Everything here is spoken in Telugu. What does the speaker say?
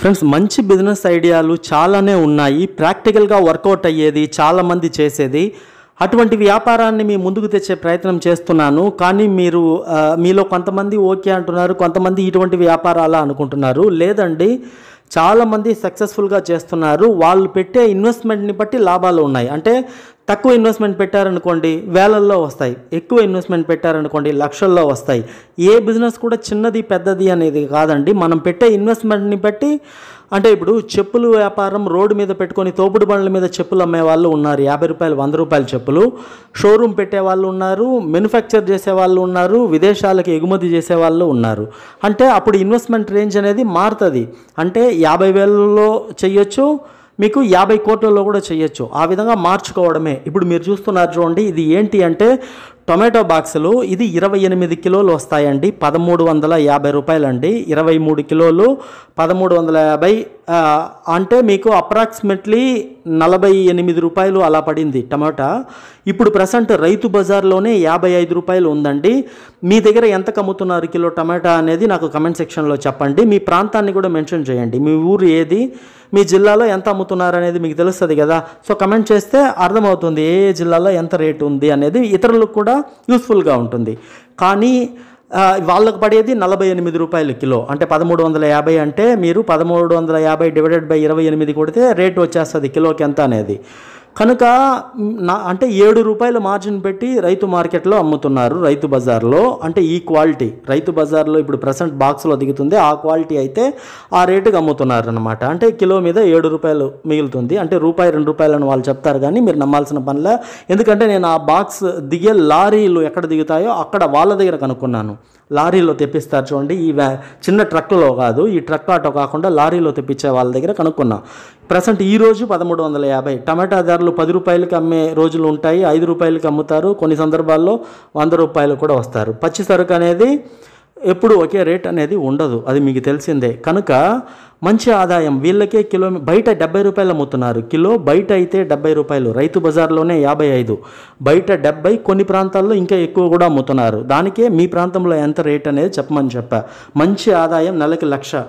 ఫ్రెండ్స్ మంచి బిజినెస్ ఐడియాలు చాలానే ఉన్నాయి ప్రాక్టికల్గా వర్కౌట్ అయ్యేది చాలామంది చేసేది అటువంటి వ్యాపారాన్ని మీ ముందుకు తెచ్చే ప్రయత్నం చేస్తున్నాను కానీ మీరు మీలో కొంతమంది ఓకే అంటున్నారు కొంతమంది ఇటువంటి వ్యాపారాల అనుకుంటున్నారు లేదండి చాలామంది సక్సెస్ఫుల్గా చేస్తున్నారు వాళ్ళు పెట్టే ఇన్వెస్ట్మెంట్ని బట్టి లాభాలు ఉన్నాయి అంటే తక్కువ ఇన్వెస్ట్మెంట్ పెట్టారనుకోండి వేలల్లో వస్తాయి ఎక్కువ ఇన్వెస్ట్మెంట్ పెట్టారనుకోండి లక్షల్లో వస్తాయి ఏ బిజినెస్ కూడా చిన్నది పెద్దది అనేది కాదండి మనం పెట్టే ఇన్వెస్ట్మెంట్ని బట్టి అంటే ఇప్పుడు చెప్పులు వ్యాపారం రోడ్డు మీద పెట్టుకొని తోపుడు బండ్ల మీద చెప్పులు అమ్మే వాళ్ళు ఉన్నారు యాభై రూపాయలు వంద రూపాయల చెప్పులు షోరూమ్ పెట్టే వాళ్ళు ఉన్నారు మ్యానుఫ్యాక్చర్ చేసే వాళ్ళు ఉన్నారు విదేశాలకు ఎగుమతి చేసే వాళ్ళు ఉన్నారు అంటే అప్పుడు ఇన్వెస్ట్మెంట్ రేంజ్ అనేది మారుతుంది అంటే యాభై వేలలో చేయొచ్చు మీకు యాభై కోట్లలో కూడా చేయొచ్చు ఆ విధంగా మార్చుకోవడమే ఇప్పుడు మీరు చూస్తున్నారు చూడండి ఇది ఏంటి అంటే టొమాటో బాక్సులు ఇది ఇరవై ఎనిమిది కిలోలు వస్తాయండి పదమూడు వందల యాభై రూపాయలండి ఇరవై మూడు కిలోలు పదమూడు వందల యాభై అంటే మీకు అప్రాక్సిమేట్లీ నలభై ఎనిమిది రూపాయలు అలా పడింది టమాటా ఇప్పుడు ప్రజెంట్ రైతు బజార్లోనే యాభై ఐదు రూపాయలు ఉందండి మీ దగ్గర ఎంత కమ్ముతున్నారు కిలో టమాటా అనేది నాకు కమెంట్ సెక్షన్లో చెప్పండి మీ ప్రాంతాన్ని కూడా మెన్షన్ చేయండి మీ ఊరు ఏది మీ జిల్లాలో ఎంత అమ్ముతున్నారు అనేది మీకు తెలుస్తుంది కదా సో కమెంట్ చేస్తే అర్థమవుతుంది ఏ జిల్లాలో ఎంత రేటు ఉంది అనేది ఇతరులకు కూడా యూస్ఫుల్గా ఉంటుంది కానీ వాళ్ళకు పడేది నలభై ఎనిమిది రూపాయలు కిలో అంటే పదమూడు వందల యాభై అంటే మీరు పదమూడు వందల యాభై డివైడెడ్ బై ఇరవై ఎనిమిది కొడితే రేట్ వచ్చేస్తుంది కిలోకి ఎంత అనేది కనుక నా అంటే ఏడు రూపాయల మార్జిన్ పెట్టి రైతు మార్కెట్లో అమ్ముతున్నారు రైతు బజార్లో అంటే ఈ క్వాలిటీ రైతు బజార్లో ఇప్పుడు ప్రజెంట్ బాక్స్లో దిగుతుంది ఆ క్వాలిటీ అయితే ఆ రేటుకి అమ్ముతున్నారు అనమాట అంటే కిలో మీద ఏడు రూపాయలు మిగులుతుంది అంటే రూపాయి రెండు రూపాయలని వాళ్ళు చెప్తారు కానీ మీరు నమ్మాల్సిన పనిలా ఎందుకంటే నేను ఆ బాక్స్ దిగే లారీలు ఎక్కడ దిగుతాయో అక్కడ వాళ్ళ దగ్గర కనుక్కున్నాను లారీలో తెప్పిస్తారు చూడండి ఈ వ్యా చిన్న ట్రక్లో కాదు ఈ ట్రక్ ఆటో కాకుండా లారీలో తెప్పించే వాళ్ళ దగ్గర కనుక్కున్నాం ప్రజెంట్ ఈ రోజు పదమూడు వందల యాభై టమాటా ధరలు పది రూపాయలకి అమ్మే రోజులు ఉంటాయి ఐదు రూపాయలకి అమ్ముతారు కొన్ని సందర్భాల్లో వంద రూపాయలు కూడా వస్తారు పచ్చి సరుకు అనేది ఎప్పుడు ఒకే రేట్ అనేది ఉండదు అది మీకు తెలిసిందే కనుక మంచి ఆదాయం వీళ్ళకే కిలో బయట డెబ్బై రూపాయలు అమ్ముతున్నారు కిలో బయట అయితే డెబ్బై రూపాయలు రైతు బజార్లోనే యాభై ఐదు బయట డెబ్బై కొన్ని ప్రాంతాల్లో ఇంకా ఎక్కువ కూడా అమ్ముతున్నారు దానికే మీ ప్రాంతంలో ఎంత రేట్ అనేది చెప్పమని చెప్పా మంచి ఆదాయం నెలకి లక్ష